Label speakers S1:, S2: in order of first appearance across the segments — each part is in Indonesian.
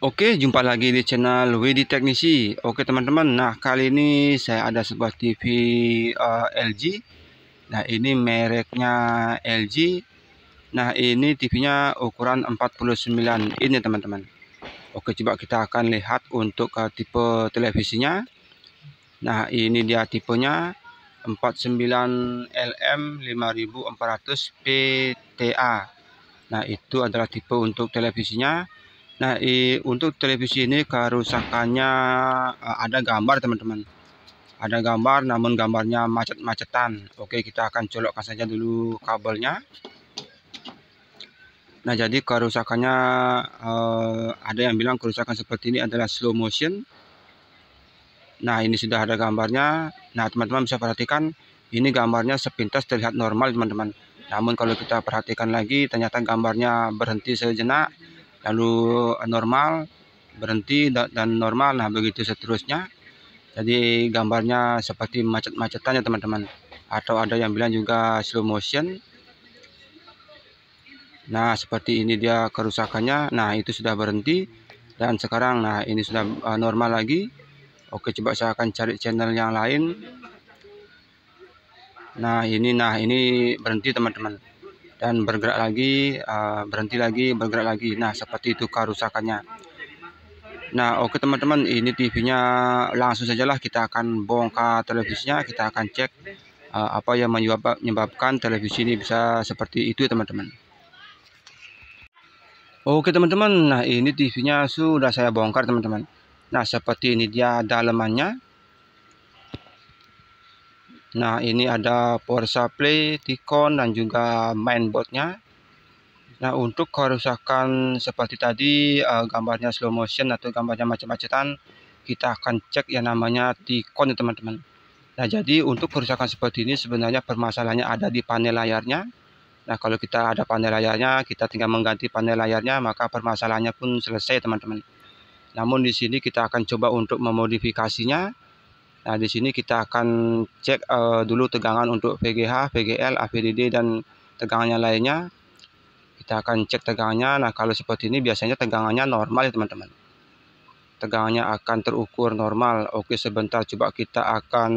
S1: Oke, jumpa lagi di channel Widi Teknisi. Oke, teman-teman. Nah, kali ini saya ada sebuah TV uh, eh, LG. Nah, ini mereknya LG. Nah, ini TV-nya ukuran 49 ini, teman-teman. Oke, coba kita akan lihat untuk uh, tipe televisinya. Nah, ini dia tipenya 49 LM 5400 PTA. Nah, itu adalah tipe untuk televisinya. Nah, i, untuk televisi ini kerusakannya eh, ada gambar, teman-teman. Ada gambar, namun gambarnya macet-macetan. Oke, kita akan colokkan saja dulu kabelnya. Nah, jadi kerusakannya uh, ada yang bilang kerusakan seperti ini adalah slow motion. Nah, ini sudah ada gambarnya. Nah, teman-teman bisa perhatikan ini gambarnya sepintas terlihat normal, teman-teman. Namun kalau kita perhatikan lagi ternyata gambarnya berhenti sejenak lalu normal berhenti dan normal nah begitu seterusnya jadi gambarnya seperti macet-macetan ya teman-teman atau ada yang bilang juga slow motion nah seperti ini dia kerusakannya nah itu sudah berhenti dan sekarang nah ini sudah ah, normal lagi oke coba saya akan cari channel yang lain nah ini nah ini berhenti teman-teman dan bergerak lagi eh, berhenti lagi bergerak lagi nah seperti itu kerusakannya nah oke teman-teman ini TV-nya langsung sajalah kita akan bongkar televisinya kita akan cek eh, apa yang menyebabkan televisi ini bisa seperti itu teman-teman oke teman-teman nah ini TV-nya sudah saya bongkar teman-teman nah seperti ini dia dalemannya Nah ini ada power supply, tikon dan juga mainboardnya. Nah untuk kerusakan seperti tadi uh, gambarnya slow motion atau gambarnya macet-macetan kita akan cek yang namanya tikon ya teman-teman. Nah jadi untuk kerusakan seperti ini sebenarnya permasalahannya ada di panel layarnya. Nah kalau kita ada panel layarnya kita tinggal mengganti panel layarnya maka permasalahannya pun selesai teman-teman. Namun di sini kita akan coba untuk memodifikasinya Nah, di sini kita akan cek uh, dulu tegangan untuk VGH, VGL, AVDD dan tegangannya lainnya. Kita akan cek tegangannya. Nah, kalau seperti ini biasanya tegangannya normal ya, teman-teman. Tegangannya akan terukur normal. Oke, sebentar coba kita akan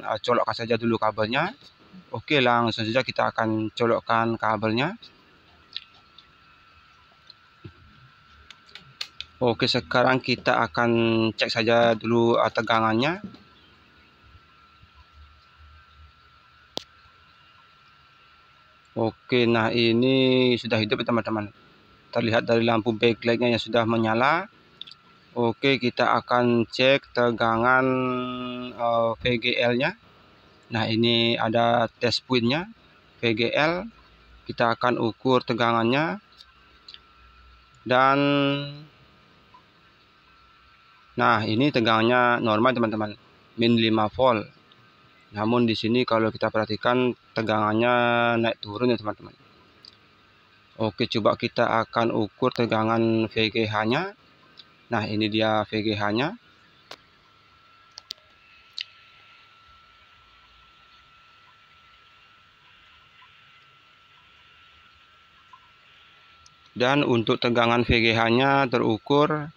S1: uh, colokkan saja dulu kabelnya. Oke, langsung saja kita akan colokkan kabelnya. Oke, sekarang kita akan cek saja dulu uh, tegangannya. Oke, nah ini sudah hidup ya, teman-teman. Terlihat dari lampu backlightnya yang sudah menyala. Oke, kita akan cek tegangan uh, eh, VGL-nya. Nah, ini ada test pointnya VGL. Kita akan ukur tegangannya. Dan Nah, ini tegangannya normal teman-teman, min 5 volt. Namun di sini kalau kita perhatikan tegangannya naik turun ya teman-teman Oke coba kita akan ukur tegangan VGH nya nah ini dia VGH nya dan untuk tegangan VGH nya terukur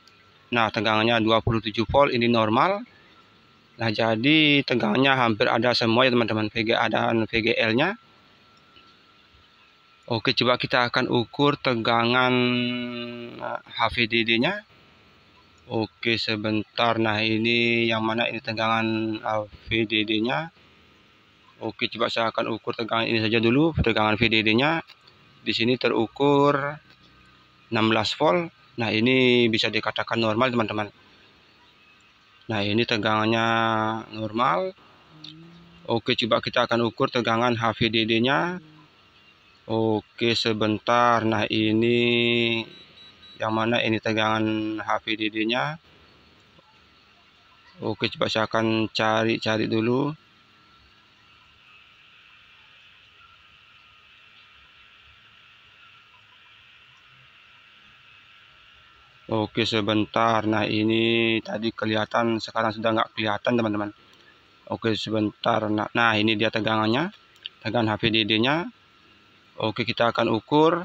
S1: nah tegangannya 27 volt ini normal Nah, jadi tegangannya hampir ada semua ya teman-teman VGA dan VGL-nya. Oke, coba kita akan ukur tegangan HVDD-nya. Eh, Oke, sebentar. Nah, ini yang mana ini tegangan HVDD-nya. Oke, coba saya akan ukur tegangan ini saja dulu, tegangan VDD-nya. Di sini terukur 16 volt. Nah, ini bisa dikatakan normal, teman-teman. Nah ini tegangannya normal. Oke coba kita akan ukur tegangan HVDD nya. Oke sebentar. Nah ini yang mana ini tegangan HVDD nya. Oke coba saya akan cari-cari dulu. Oke sebentar nah ini tadi kelihatan sekarang sudah nggak kelihatan teman-teman Oke sebentar nah, nah ini dia tegangannya tegangan HVDD nya Oke kita akan ukur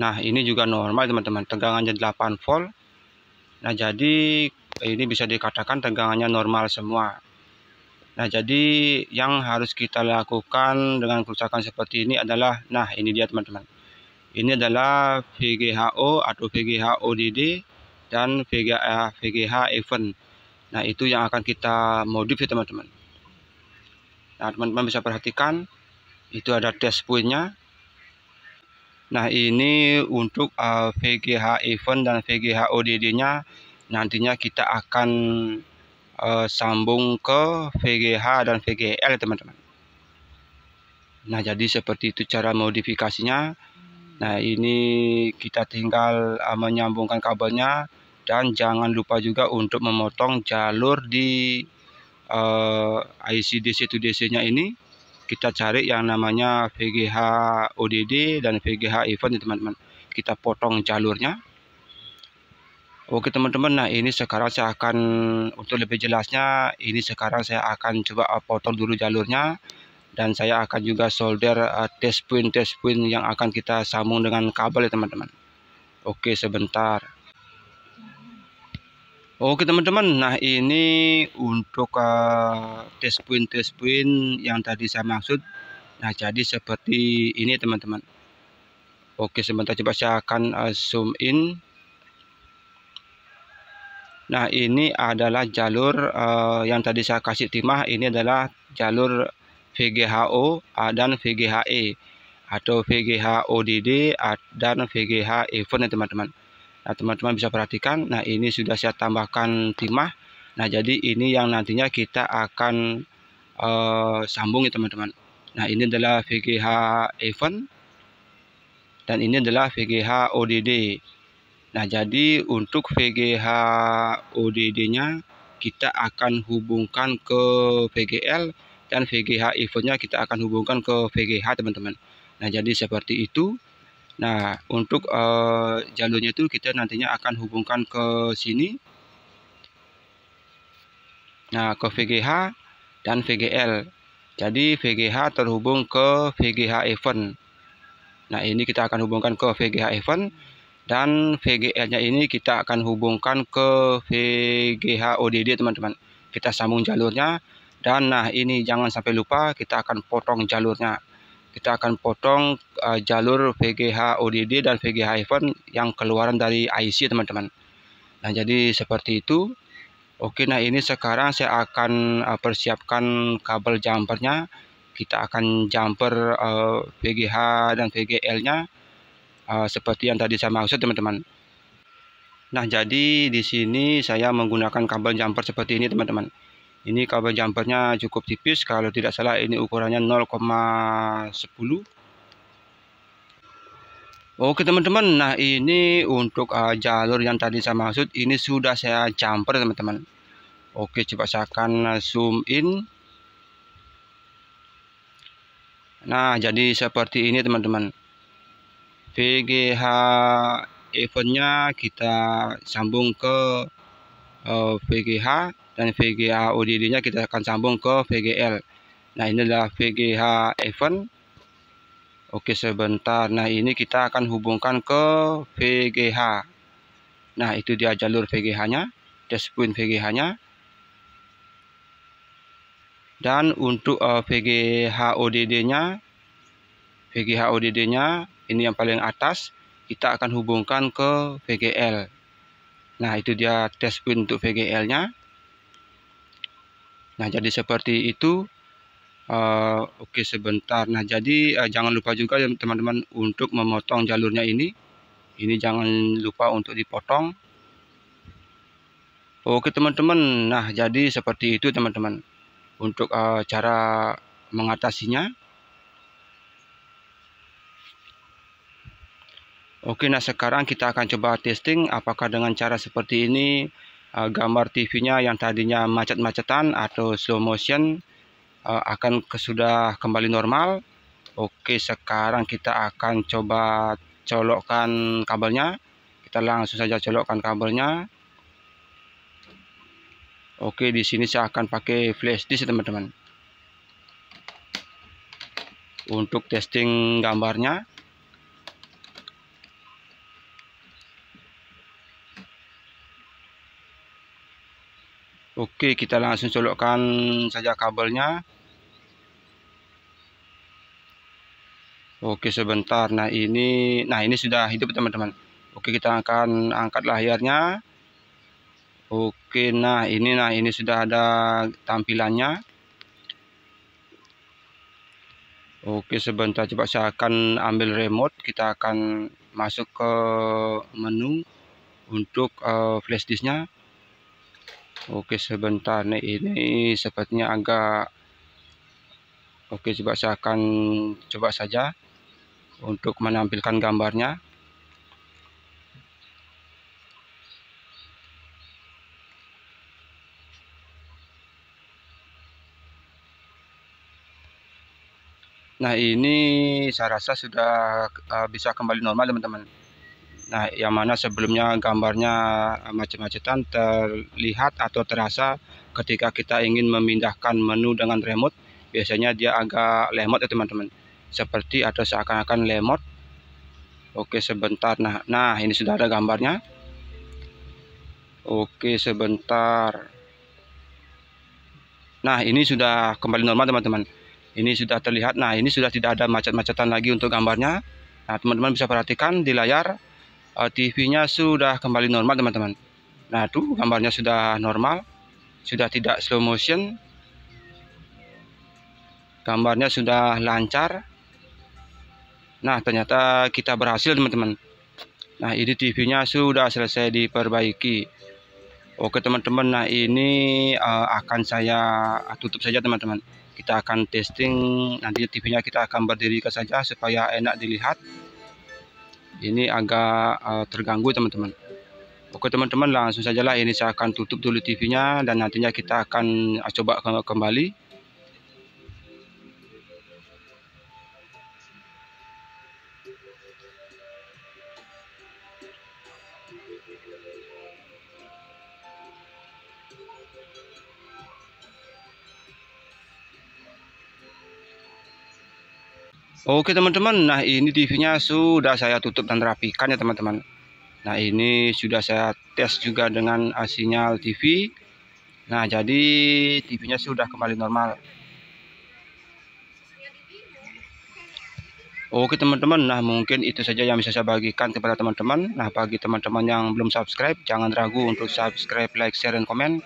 S1: Nah ini juga normal teman-teman tegangannya 8 volt Nah jadi ini bisa dikatakan tegangannya normal semua Nah, jadi yang harus kita lakukan dengan kerusakan seperti ini adalah, nah ini dia teman-teman. Ini adalah VGHO atau VGHODD dan VGH, VGH event. Nah, itu yang akan kita modif ya teman-teman. Nah, teman-teman bisa perhatikan itu ada dash pointnya. Nah, ini untuk uh, VGH event dan VGH ODD-nya nantinya kita akan uh, sambung ke VGH dan VGL teman-teman. Nah, jadi seperti itu cara modifikasinya. Nah ini kita tinggal ah, menyambungkan kabelnya dan jangan lupa juga untuk memotong jalur di uh, eh, IC DC to DC nya ini kita cari yang namanya VGH ODD dan VGH event teman-teman kita potong jalurnya Oke teman-teman nah ini sekarang saya akan untuk lebih jelasnya ini sekarang saya akan coba ah, potong dulu jalurnya dan saya akan juga solder uh, test point test point yang akan kita sambung dengan kabel ya teman-teman oke sebentar oke teman-teman nah ini untuk uh, test point test point yang tadi saya maksud nah jadi seperti ini teman-teman oke sebentar coba saya akan uh, zoom in Nah ini adalah jalur uh, yang tadi saya kasih timah ini adalah jalur VGHO dan VGHE atau VGHODD dan VGH event ya teman-teman. Nah teman-teman bisa perhatikan, nah ini sudah saya tambahkan timah. Nah jadi ini yang nantinya kita akan uh, sambung ya teman-teman. Nah ini adalah VGH event dan ini adalah VGH ODD. Nah jadi untuk VGH ODD-nya kita akan hubungkan ke VGL dan VGH eventnya kita akan hubungkan ke VGH teman-teman nah jadi seperti itu nah untuk uh, jalurnya itu kita nantinya akan hubungkan ke sini nah ke VGH dan VGL jadi VGH terhubung ke VGH event. Nah ini kita akan hubungkan ke VGH event dan VGL-nya ini kita akan hubungkan ke VGH ODD teman-teman. Kita sambung jalurnya dan nah ini jangan sampai lupa kita akan potong jalurnya kita akan potong uh, jalur VGH ODD dan VGH event yang keluaran dari IC teman-teman nah jadi seperti itu oke nah ini sekarang saya akan uh, persiapkan kabel jumpernya kita akan jumper uh, eh, VGH dan VGL nya uh, seperti yang tadi saya maksud teman-teman nah jadi di sini saya menggunakan kabel jumper seperti ini teman-teman ini kabel jumpernya cukup tipis kalau tidak salah ini ukurannya 0,10 Oke teman-teman nah ini untuk uh, jalur yang tadi saya maksud ini sudah saya jumper teman-teman Oke coba saya akan zoom in Nah jadi seperti ini teman-teman VGH eventnya kita sambung ke VGH dan VGA ODD-nya kita akan sambung ke VGL. Nah, ini adalah VGH event. Oke, sebentar. Nah, ini kita akan hubungkan ke VGH. Nah, itu dia jalur VGH-nya, dashpoint VGH-nya. Dan untuk uh, VGH ODD-nya, VGH ODD-nya ini yang paling atas, kita akan hubungkan ke VGL. Nah, itu dia tes untuk VGL-nya. Nah, jadi seperti itu. Uh, Oke, okay, sebentar. Nah, jadi uh, jangan lupa juga ya teman-teman untuk memotong jalurnya ini. Ini jangan lupa untuk dipotong. Oke, okay, teman-teman. Nah, jadi seperti itu teman-teman. Untuk uh, cara mengatasinya. Oke, nah sekarang kita akan coba testing apakah dengan cara seperti ini eh, gambar TV-nya yang tadinya macet-macetan atau slow motion eh, akan sudah kembali normal. Oke, sekarang kita akan coba colokkan kabelnya. Kita langsung saja colokkan kabelnya. Oke, di sini saya akan pakai flash disk, teman-teman. Untuk testing gambarnya. Oke kita langsung colokkan saja kabelnya Oke sebentar nah ini nah ini sudah hidup teman-teman Oke kita akan angkat layarnya Oke nah ini nah ini sudah ada tampilannya Oke sebentar coba saya akan ambil remote kita akan masuk ke menu untuk uh, flash disknya Oke sebentar nih ini sepertinya agak Oke coba saya akan coba saja untuk menampilkan gambarnya Nah ini saya rasa sudah uh, bisa kembali normal teman-teman Nah, yang mana sebelumnya gambarnya macet-macetan terlihat atau terasa ketika kita ingin memindahkan menu dengan remote, biasanya dia agak lemot ya teman-teman. Seperti atau seakan-akan lemot. Oke, sebentar. Nah, nah ini sudah ada gambarnya. Oke, sebentar. Nah, ini sudah kembali normal teman-teman. Ini sudah terlihat. Nah, ini sudah tidak ada macet-macetan lagi untuk gambarnya. Nah, teman-teman bisa perhatikan di layar Eh, TV-nya sudah kembali normal teman-teman nah tuh gambarnya sudah normal sudah tidak slow motion gambarnya sudah lancar nah ternyata kita berhasil teman-teman nah ini TV-nya sudah selesai diperbaiki oke teman-teman nah ini uh, akan saya tutup saja teman-teman kita akan testing nanti TV-nya kita akan berdiri ke saja supaya enak dilihat ini agak uh, terganggu teman-teman oke teman-teman langsung sajalah ini saya akan tutup dulu TV-nya dan nantinya kita akan eh, coba kembali Oke teman-teman, nah ini TV-nya sudah saya tutup dan rapikan ya teman-teman. Nah ini sudah saya tes juga dengan sinyal TV. Nah jadi TV-nya sudah kembali normal. Oke teman-teman, nah mungkin itu saja yang bisa saya bagikan kepada teman-teman. Nah bagi teman-teman yang belum subscribe, jangan ragu untuk subscribe, like, share, dan komen.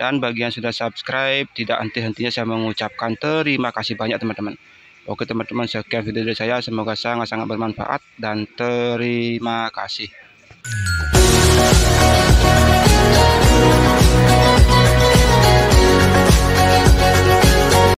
S1: Dan bagi yang sudah subscribe, tidak henti-hentinya saya mengucapkan terima kasih banyak teman-teman. Oke teman-teman sekian video dari saya semoga sangat-sangat bermanfaat dan terima kasih.